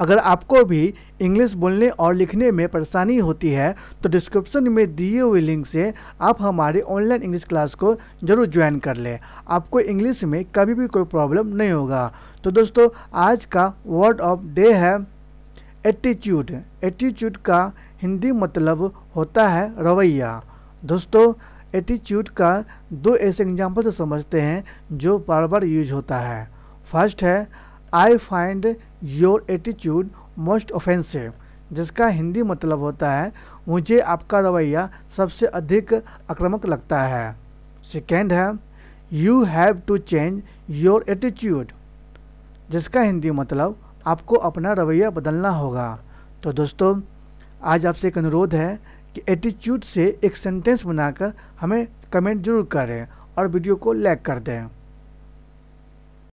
अगर आपको भी इंग्लिश बोलने और लिखने में परेशानी होती है तो डिस्क्रिप्शन में दिए हुए लिंक से आप हमारे ऑनलाइन इंग्लिश क्लास को ज़रूर ज्वाइन कर लें आपको इंग्लिश में कभी भी कोई प्रॉब्लम नहीं होगा तो दोस्तों आज का वर्ड ऑफ डे है एटीट्यूड एटीट्यूड का हिंदी मतलब होता है रवैया दोस्तों एटीट्यूड का दो ऐसे एग्जाम्पल से समझते हैं जो बार बार यूज होता है फर्स्ट है I find your attitude most offensive जिसका हिंदी मतलब होता है मुझे आपका रवैया सबसे अधिक आक्रामक लगता है सेकेंड है you have to change your attitude जिसका हिंदी मतलब आपको अपना रवैया बदलना होगा तो दोस्तों आज आपसे एक अनुरोध है कि एटीट्यूड से एक सेंटेंस बनाकर हमें कमेंट जरूर करें और वीडियो को लाइक कर दें